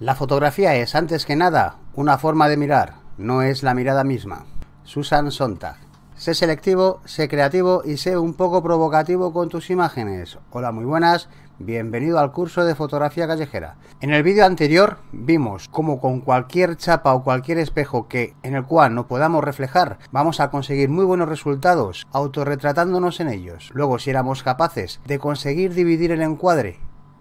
La fotografía es, antes que nada, una forma de mirar, no es la mirada misma. Susan Sontag. Sé selectivo, sé creativo y sé un poco provocativo con tus imágenes. Hola, muy buenas. Bienvenido al curso de fotografía callejera. En el vídeo anterior vimos cómo con cualquier chapa o cualquier espejo que en el cual no podamos reflejar, vamos a conseguir muy buenos resultados autorretratándonos en ellos. Luego si éramos capaces de conseguir dividir el encuadre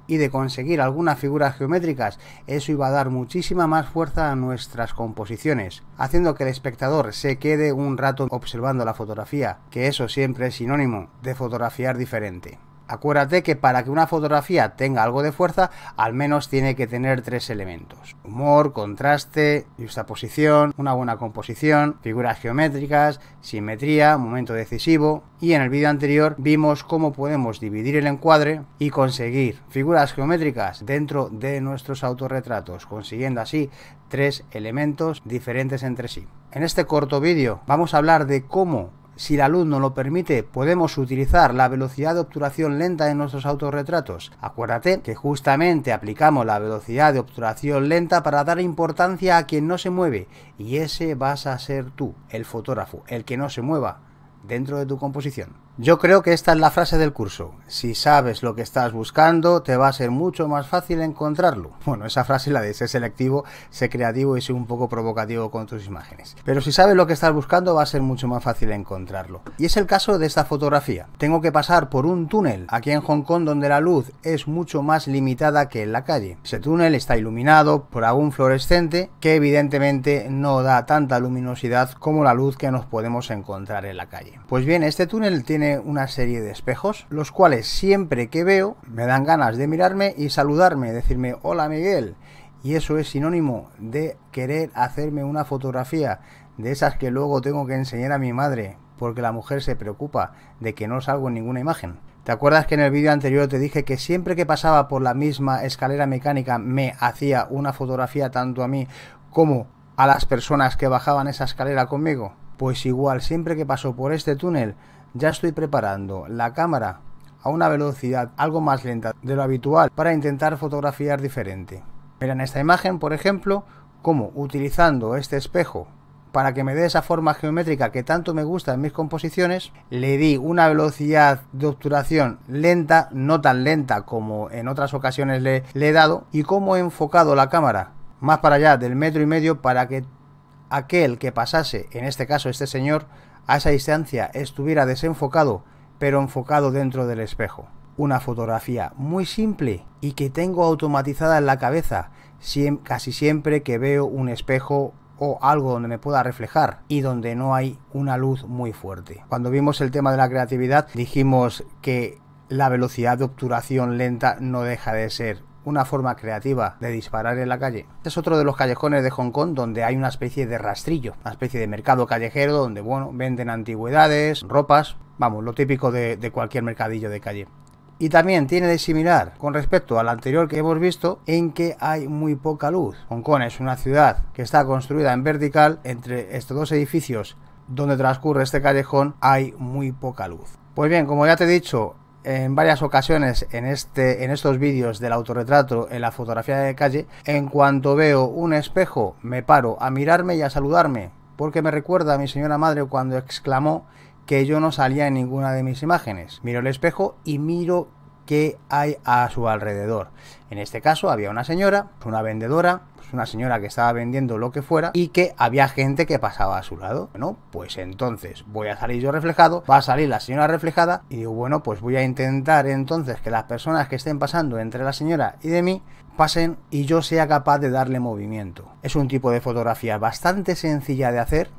y de conseguir algunas figuras geométricas, eso iba a dar muchísima más fuerza a nuestras composiciones, haciendo que el espectador se quede un rato observando la fotografía, que eso siempre es sinónimo de fotografiar diferente. Acuérdate que para que una fotografía tenga algo de fuerza, al menos tiene que tener tres elementos. Humor, contraste, posición, una buena composición, figuras geométricas, simetría, momento decisivo. Y en el vídeo anterior vimos cómo podemos dividir el encuadre y conseguir figuras geométricas dentro de nuestros autorretratos, consiguiendo así tres elementos diferentes entre sí. En este corto vídeo vamos a hablar de cómo si la luz no lo permite, podemos utilizar la velocidad de obturación lenta en nuestros autorretratos. Acuérdate que justamente aplicamos la velocidad de obturación lenta para dar importancia a quien no se mueve, y ese vas a ser tú, el fotógrafo, el que no se mueva dentro de tu composición. Yo creo que esta es la frase del curso. Si sabes lo que estás buscando, te va a ser mucho más fácil encontrarlo. Bueno, esa frase la de ser selectivo, ser creativo y ser un poco provocativo con tus imágenes. Pero si sabes lo que estás buscando, va a ser mucho más fácil encontrarlo. Y es el caso de esta fotografía. Tengo que pasar por un túnel aquí en Hong Kong donde la luz es mucho más limitada que en la calle. Ese túnel está iluminado por algún fluorescente que evidentemente no da tanta luminosidad como la luz que nos podemos encontrar en la calle. Pues bien, este túnel tiene una serie de espejos, los cuales siempre que veo me dan ganas de mirarme y saludarme, decirme hola Miguel. Y eso es sinónimo de querer hacerme una fotografía de esas que luego tengo que enseñar a mi madre, porque la mujer se preocupa de que no salgo en ninguna imagen. ¿Te acuerdas que en el vídeo anterior te dije que siempre que pasaba por la misma escalera mecánica me hacía una fotografía tanto a mí como a las personas que bajaban esa escalera conmigo? Pues igual, siempre que paso por este túnel ya estoy preparando la cámara a una velocidad algo más lenta de lo habitual para intentar fotografiar diferente. En esta imagen, por ejemplo, cómo utilizando este espejo para que me dé esa forma geométrica que tanto me gusta en mis composiciones, le di una velocidad de obturación lenta, no tan lenta como en otras ocasiones le, le he dado, y cómo he enfocado la cámara más para allá del metro y medio para que aquel que pasase, en este caso este señor, a esa distancia estuviera desenfocado, pero enfocado dentro del espejo. Una fotografía muy simple y que tengo automatizada en la cabeza casi siempre que veo un espejo o algo donde me pueda reflejar y donde no hay una luz muy fuerte. Cuando vimos el tema de la creatividad dijimos que la velocidad de obturación lenta no deja de ser una forma creativa de disparar en la calle. es otro de los callejones de Hong Kong donde hay una especie de rastrillo, una especie de mercado callejero donde, bueno, venden antigüedades, ropas, vamos, lo típico de, de cualquier mercadillo de calle. Y también tiene de similar con respecto al anterior que hemos visto en que hay muy poca luz. Hong Kong es una ciudad que está construida en vertical entre estos dos edificios donde transcurre este callejón hay muy poca luz. Pues bien, como ya te he dicho, en varias ocasiones en, este, en estos vídeos del autorretrato en la fotografía de calle, en cuanto veo un espejo me paro a mirarme y a saludarme, porque me recuerda a mi señora madre cuando exclamó que yo no salía en ninguna de mis imágenes. Miro el espejo y miro que hay a su alrededor. En este caso había una señora, una vendedora, pues una señora que estaba vendiendo lo que fuera y que había gente que pasaba a su lado. Bueno, pues entonces voy a salir yo reflejado, va a salir la señora reflejada y digo, bueno, pues voy a intentar entonces que las personas que estén pasando entre la señora y de mí pasen y yo sea capaz de darle movimiento. Es un tipo de fotografía bastante sencilla de hacer,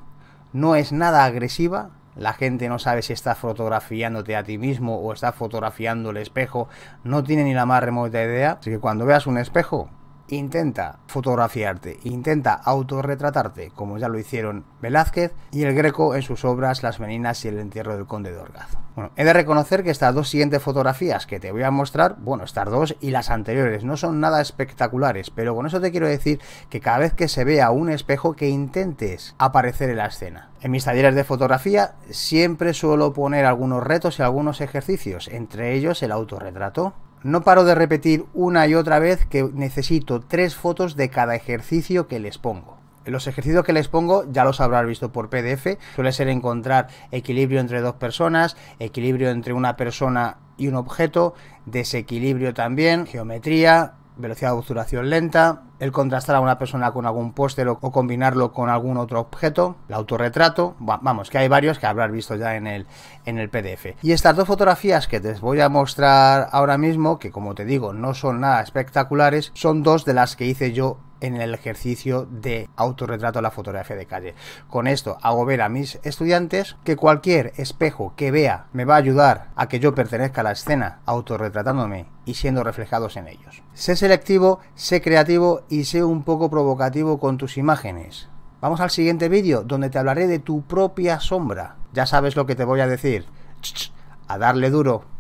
no es nada agresiva, la gente no sabe si está fotografiándote a ti mismo o está fotografiando el espejo, no tiene ni la más remota idea. Así que cuando veas un espejo, intenta fotografiarte, intenta autorretratarte, como ya lo hicieron Velázquez y el Greco en sus obras Las Meninas y el entierro del Conde de Orgaz. Bueno, he de reconocer que estas dos siguientes fotografías que te voy a mostrar, bueno, estas dos y las anteriores, no son nada espectaculares, pero con eso te quiero decir que cada vez que se vea un espejo que intentes aparecer en la escena. En mis talleres de fotografía siempre suelo poner algunos retos y algunos ejercicios, entre ellos el autorretrato. No paro de repetir una y otra vez que necesito tres fotos de cada ejercicio que les pongo. Los ejercicios que les pongo ya los habrán visto por PDF. Suele ser encontrar equilibrio entre dos personas, equilibrio entre una persona y un objeto, desequilibrio también, geometría, velocidad de obturación lenta, el contrastar a una persona con algún póster o, combinarlo con algún otro objeto, el autorretrato, vamos, que hay varios que habrás visto ya en el, en el PDF. Y estas dos fotografías que te voy a mostrar ahora mismo, que como te digo, no son nada espectaculares, son dos de las que hice yo en el ejercicio de autorretrato a la fotografía de calle. Con esto hago ver a mis estudiantes que cualquier espejo que vea me va a ayudar a que yo pertenezca a la escena autorretratándome y siendo reflejados en ellos. Sé selectivo, sé creativo y sé un poco provocativo con tus imágenes. Vamos al siguiente vídeo, donde te hablaré de tu propia sombra. Ya sabes lo que te voy a decir. A darle duro.